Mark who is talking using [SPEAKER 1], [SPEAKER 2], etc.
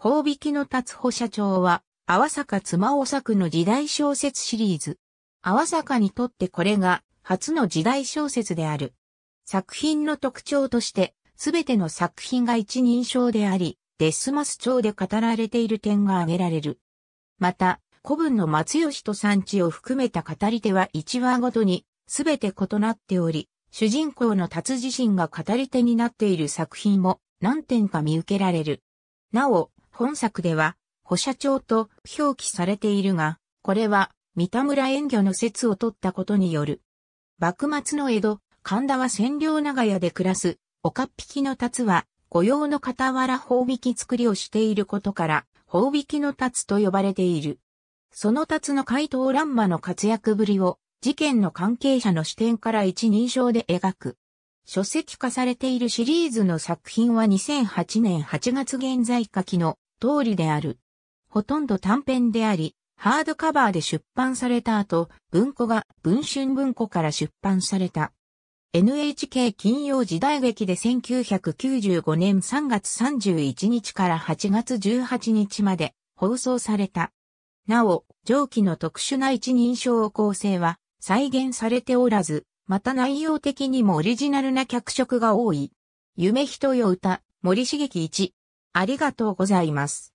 [SPEAKER 1] 宝引の達穂社長は、淡坂妻尾作の時代小説シリーズ。さ坂にとってこれが、初の時代小説である。作品の特徴として、すべての作品が一人称であり、デスマス調で語られている点が挙げられる。また、古文の松吉と産地を含めた語り手は一話ごとに、すべて異なっており、主人公の達自身が語り手になっている作品も何点か見受けられる。なお、本作では、保社長と表記されているが、これは三田村遠魚の説を取ったことによる。幕末の江戸、神田は占領長屋で暮らす、岡っ引きの達は、御用の傍ら宝引き作りをしていることから、宝引きの達と呼ばれている。その達の怪盗乱魔の活躍ぶりを、事件の関係者の視点から一人称で描く。書籍化されているシリーズの作品は2008年8月現在書きの通りである。ほとんど短編であり、ハードカバーで出版された後、文庫が文春文庫から出版された。NHK 金曜時代劇で1995年3月31日から8月18日まで放送された。なお、上記の特殊な一人称構成は再現されておらず、また内容的にもオリジナルな脚色が多い。夢人よ歌、森茂樹一、ありがとう
[SPEAKER 2] ございます。